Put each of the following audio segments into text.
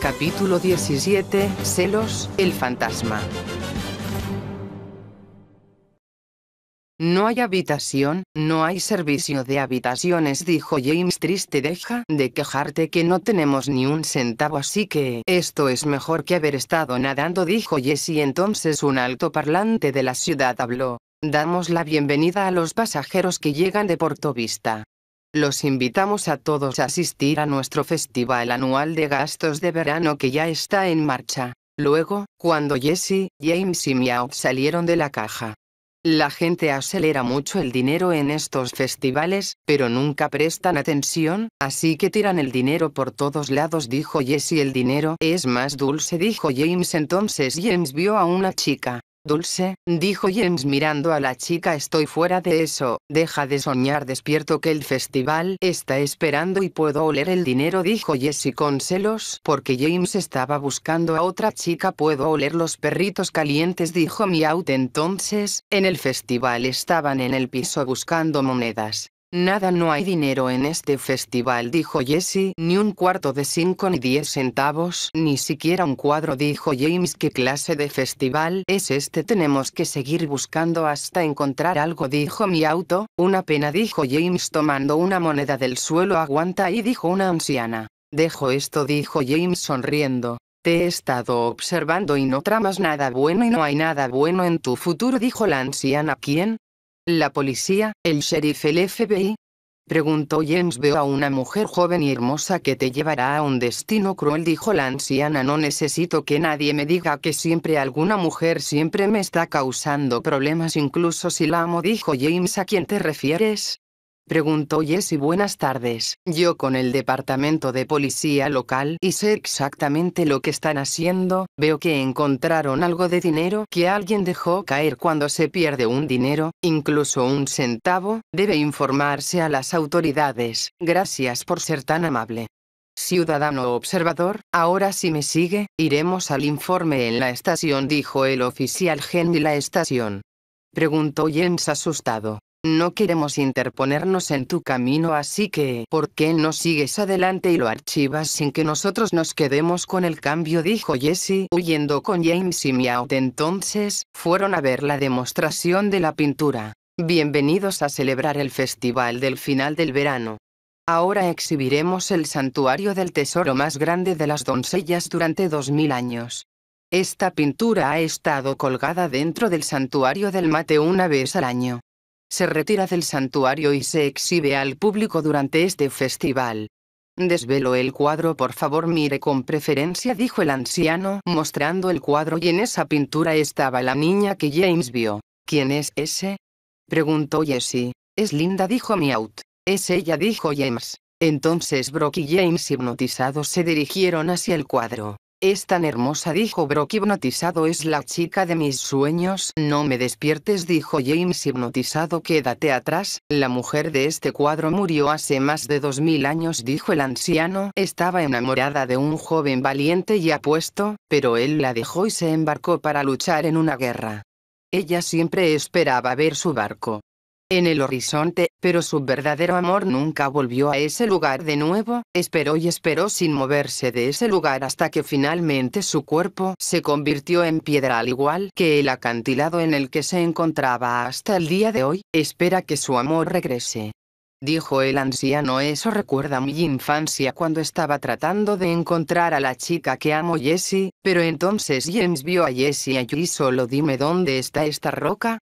Capítulo 17. Celos, el fantasma. No hay habitación, no hay servicio de habitaciones, dijo James triste. Deja de quejarte que no tenemos ni un centavo, así que esto es mejor que haber estado nadando, dijo Jesse. Entonces un parlante de la ciudad habló. Damos la bienvenida a los pasajeros que llegan de Vista. Los invitamos a todos a asistir a nuestro festival anual de gastos de verano que ya está en marcha. Luego, cuando Jesse, James y Miao salieron de la caja, la gente acelera mucho el dinero en estos festivales, pero nunca prestan atención, así que tiran el dinero por todos lados dijo Jesse el dinero es más dulce dijo James entonces James vio a una chica, Dulce, dijo James mirando a la chica estoy fuera de eso, deja de soñar despierto que el festival está esperando y puedo oler el dinero dijo Jesse con celos porque James estaba buscando a otra chica puedo oler los perritos calientes dijo Miaut entonces, en el festival estaban en el piso buscando monedas, Nada no hay dinero en este festival dijo Jesse, ni un cuarto de cinco ni diez centavos, ni siquiera un cuadro dijo James ¿qué clase de festival es este? Tenemos que seguir buscando hasta encontrar algo dijo mi auto, una pena dijo James tomando una moneda del suelo aguanta y dijo una anciana. Dejo esto dijo James sonriendo. Te he estado observando y no tramas nada bueno y no hay nada bueno en tu futuro dijo la anciana ¿Quién? ¿La policía, el sheriff, el FBI? Preguntó James. Veo a una mujer joven y hermosa que te llevará a un destino cruel, dijo la anciana. No necesito que nadie me diga que siempre alguna mujer siempre me está causando problemas, incluso si la amo, dijo James. ¿A quién te refieres? Preguntó Jesse buenas tardes. Yo con el departamento de policía local y sé exactamente lo que están haciendo, veo que encontraron algo de dinero que alguien dejó caer cuando se pierde un dinero, incluso un centavo, debe informarse a las autoridades. Gracias por ser tan amable. Ciudadano observador, ahora si me sigue, iremos al informe en la estación dijo el oficial Gen y la estación. Preguntó Jens asustado. No queremos interponernos en tu camino así que, ¿por qué no sigues adelante y lo archivas sin que nosotros nos quedemos con el cambio? Dijo Jesse, huyendo con James y Meowth. Entonces, fueron a ver la demostración de la pintura. Bienvenidos a celebrar el festival del final del verano. Ahora exhibiremos el santuario del tesoro más grande de las doncellas durante 2000 años. Esta pintura ha estado colgada dentro del santuario del mate una vez al año se retira del santuario y se exhibe al público durante este festival. Desvelo el cuadro por favor mire con preferencia dijo el anciano mostrando el cuadro y en esa pintura estaba la niña que James vio. ¿Quién es ese? Preguntó Jesse. Es Linda dijo Miaut. Es ella dijo James. Entonces Brock y James hipnotizados se dirigieron hacia el cuadro. Es tan hermosa dijo Brock hipnotizado es la chica de mis sueños. No me despiertes dijo James hipnotizado quédate atrás, la mujer de este cuadro murió hace más de dos mil años dijo el anciano. Estaba enamorada de un joven valiente y apuesto, pero él la dejó y se embarcó para luchar en una guerra. Ella siempre esperaba ver su barco, en el horizonte, pero su verdadero amor nunca volvió a ese lugar de nuevo, esperó y esperó sin moverse de ese lugar hasta que finalmente su cuerpo se convirtió en piedra al igual que el acantilado en el que se encontraba hasta el día de hoy, espera que su amor regrese. Dijo el anciano eso recuerda mi infancia cuando estaba tratando de encontrar a la chica que amo Jessie, pero entonces James vio a Jessie allí solo dime dónde está esta roca,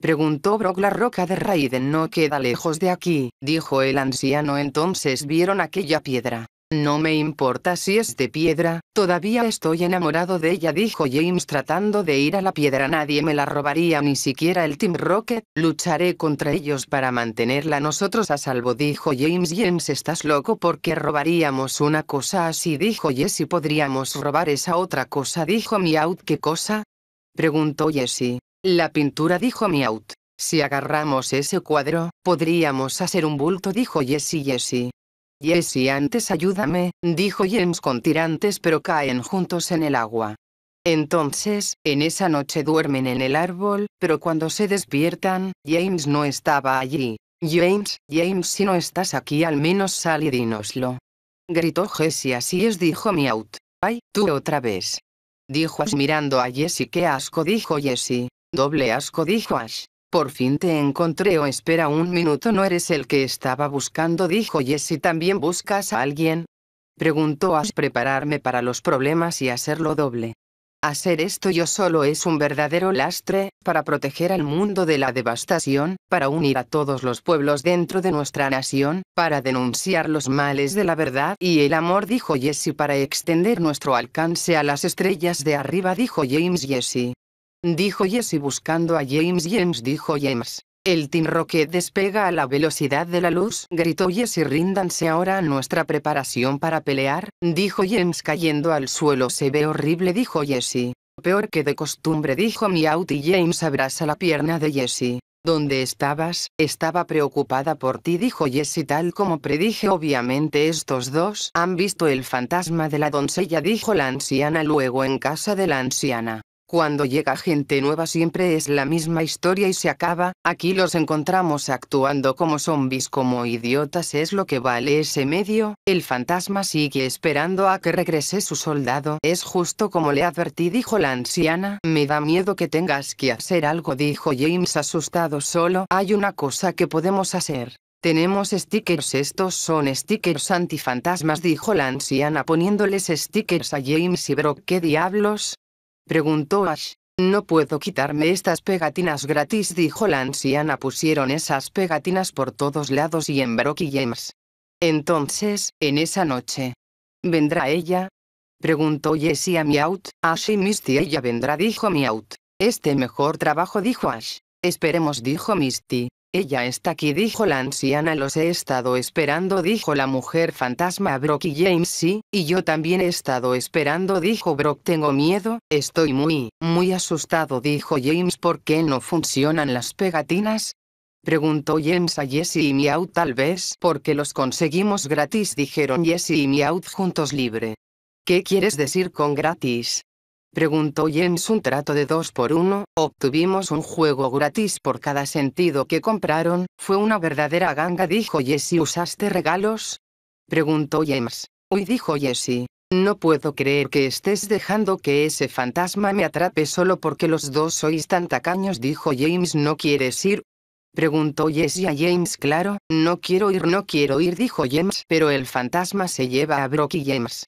Preguntó Brock la roca de Raiden no queda lejos de aquí, dijo el anciano entonces vieron aquella piedra. No me importa si es de piedra, todavía estoy enamorado de ella dijo James tratando de ir a la piedra nadie me la robaría ni siquiera el Team Rocket, lucharé contra ellos para mantenerla nosotros a salvo dijo James James estás loco porque robaríamos una cosa así dijo Jesse podríamos robar esa otra cosa dijo Meowth ¿qué cosa? Preguntó Jesse. La pintura dijo Miaut. Si agarramos ese cuadro, podríamos hacer un bulto dijo Jesse Jesse. Jessie, antes ayúdame, dijo James con tirantes pero caen juntos en el agua. Entonces, en esa noche duermen en el árbol, pero cuando se despiertan, James no estaba allí. James, James si no estás aquí al menos sal y dínoslo. Gritó Jesse así es dijo Miaut. Ay, tú otra vez. Dijo As mirando a Jesse qué asco dijo Jesse. Doble asco dijo Ash. Por fin te encontré o espera un minuto no eres el que estaba buscando dijo Jesse también buscas a alguien. Preguntó Ash prepararme para los problemas y hacerlo doble. Hacer esto yo solo es un verdadero lastre, para proteger al mundo de la devastación, para unir a todos los pueblos dentro de nuestra nación, para denunciar los males de la verdad y el amor dijo Jesse para extender nuestro alcance a las estrellas de arriba dijo James Jesse. Dijo Jesse buscando a James. James dijo James. El Team Rocket despega a la velocidad de la luz, gritó Jesse. Ríndanse ahora a nuestra preparación para pelear, dijo James cayendo al suelo. Se ve horrible, dijo Jesse. Peor que de costumbre, dijo Miauti. y James abraza la pierna de Jesse. ¿Dónde estabas? Estaba preocupada por ti, dijo Jesse tal como predije. Obviamente estos dos han visto el fantasma de la doncella, dijo la anciana luego en casa de la anciana. Cuando llega gente nueva siempre es la misma historia y se acaba, aquí los encontramos actuando como zombies como idiotas es lo que vale ese medio, el fantasma sigue esperando a que regrese su soldado. Es justo como le advertí dijo la anciana, me da miedo que tengas que hacer algo dijo James asustado solo. Hay una cosa que podemos hacer. Tenemos stickers estos son stickers antifantasmas dijo la anciana poniéndoles stickers a James y Brock ¿qué diablos? preguntó Ash. No puedo quitarme estas pegatinas gratis, dijo la anciana. Pusieron esas pegatinas por todos lados y en y James. Entonces, en esa noche. ¿Vendrá ella? Preguntó Jessie a Meowth. Ash y Misty, ella vendrá, dijo Meowth. Este mejor trabajo, dijo Ash. Esperemos, dijo Misty. Ella está aquí dijo la anciana los he estado esperando dijo la mujer fantasma a Brock y James sí, y yo también he estado esperando dijo Brock tengo miedo, estoy muy, muy asustado dijo James ¿por qué no funcionan las pegatinas? Preguntó James a Jesse y Miau. tal vez porque los conseguimos gratis dijeron Jesse y Miau juntos libre. ¿Qué quieres decir con gratis? Preguntó James un trato de dos por uno, obtuvimos un juego gratis por cada sentido que compraron, fue una verdadera ganga dijo Jesse ¿usaste regalos? Preguntó James. Uy dijo Jesse. No puedo creer que estés dejando que ese fantasma me atrape solo porque los dos sois tan tacaños dijo James ¿no quieres ir? Preguntó Jesse a James claro, no quiero ir no quiero ir dijo James pero el fantasma se lleva a Brock y James.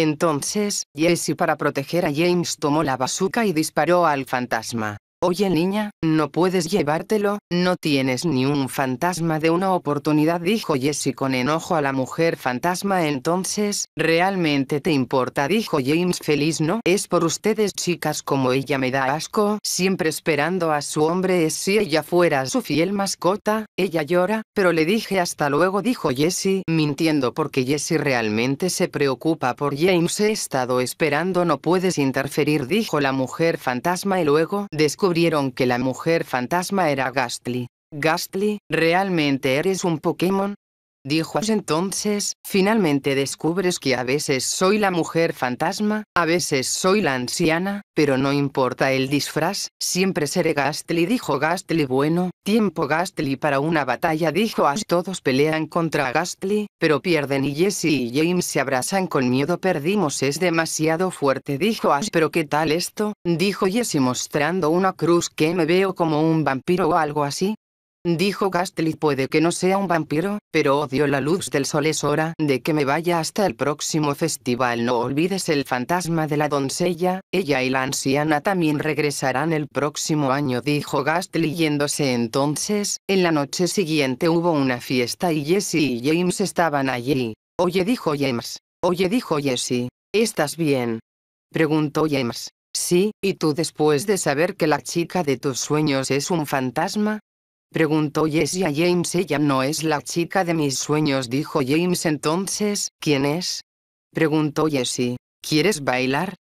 Entonces, Jesse para proteger a James tomó la bazuca y disparó al fantasma. Oye niña, no puedes llevártelo, no tienes ni un fantasma de una oportunidad dijo Jesse con enojo a la mujer fantasma entonces, ¿realmente te importa? dijo James feliz no es por ustedes chicas como ella me da asco, siempre esperando a su hombre es si ella fuera su fiel mascota, ella llora, pero le dije hasta luego dijo Jesse, mintiendo porque Jesse realmente se preocupa por James he estado esperando no puedes interferir dijo la mujer fantasma y luego descubrió descubrieron que la mujer fantasma era Gastly. Gastly, ¿realmente eres un Pokémon? Dijo entonces, finalmente descubres que a veces soy la mujer fantasma, a veces soy la anciana, pero no importa el disfraz, siempre seré Gastly dijo Gastly bueno, tiempo Gastly para una batalla dijo Ash todos pelean contra Gastly, pero pierden y Jesse y James se abrazan con miedo perdimos es demasiado fuerte dijo Ash pero qué tal esto, dijo Jesse mostrando una cruz que me veo como un vampiro o algo así, dijo Gastly puede que no sea un vampiro, pero odio la luz del sol es hora de que me vaya hasta el próximo festival no olvides el fantasma de la doncella, ella y la anciana también regresarán el próximo año dijo Gastly yéndose entonces, en la noche siguiente hubo una fiesta y Jesse y James estaban allí. Oye dijo James. Oye dijo Jesse. ¿Estás bien? Preguntó James. Sí, y tú después de saber que la chica de tus sueños es un fantasma, Preguntó Jessie a James. Ella no es la chica de mis sueños, dijo James entonces. ¿Quién es? Preguntó Jessie. ¿Quieres bailar?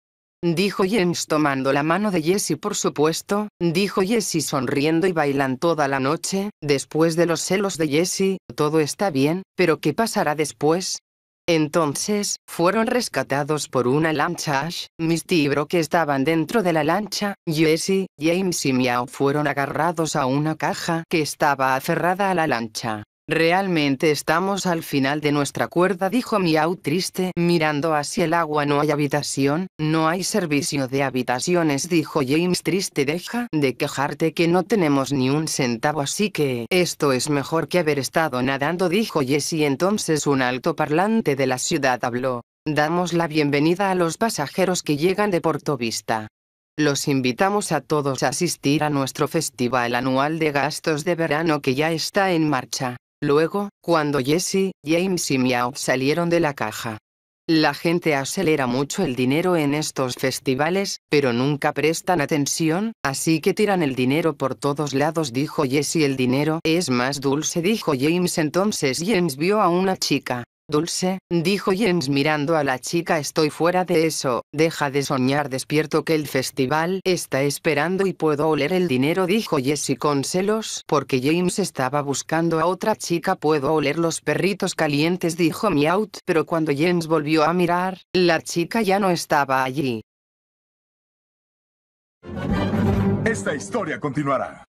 Dijo James tomando la mano de Jessie por supuesto, dijo Jessie sonriendo y bailan toda la noche, después de los celos de Jessie, todo está bien, pero ¿qué pasará después? Entonces, fueron rescatados por una lancha Ash, Misty y que estaban dentro de la lancha, Jesse, James y Miao fueron agarrados a una caja que estaba aferrada a la lancha. Realmente estamos al final de nuestra cuerda, dijo Miau triste, mirando hacia el agua. No hay habitación, no hay servicio de habitaciones, dijo James triste. Deja de quejarte que no tenemos ni un centavo, así que esto es mejor que haber estado nadando, dijo Jesse. Entonces un alto parlante de la ciudad habló. Damos la bienvenida a los pasajeros que llegan de Porto Vista. Los invitamos a todos a asistir a nuestro festival anual de gastos de verano que ya está en marcha. Luego, cuando Jesse, James y Miao salieron de la caja, la gente acelera mucho el dinero en estos festivales, pero nunca prestan atención, así que tiran el dinero por todos lados dijo Jesse el dinero es más dulce dijo James entonces James vio a una chica, Dulce, dijo James mirando a la chica estoy fuera de eso, deja de soñar despierto que el festival está esperando y puedo oler el dinero dijo Jessie con celos porque James estaba buscando a otra chica puedo oler los perritos calientes dijo Meowth pero cuando James volvió a mirar, la chica ya no estaba allí. Esta historia continuará.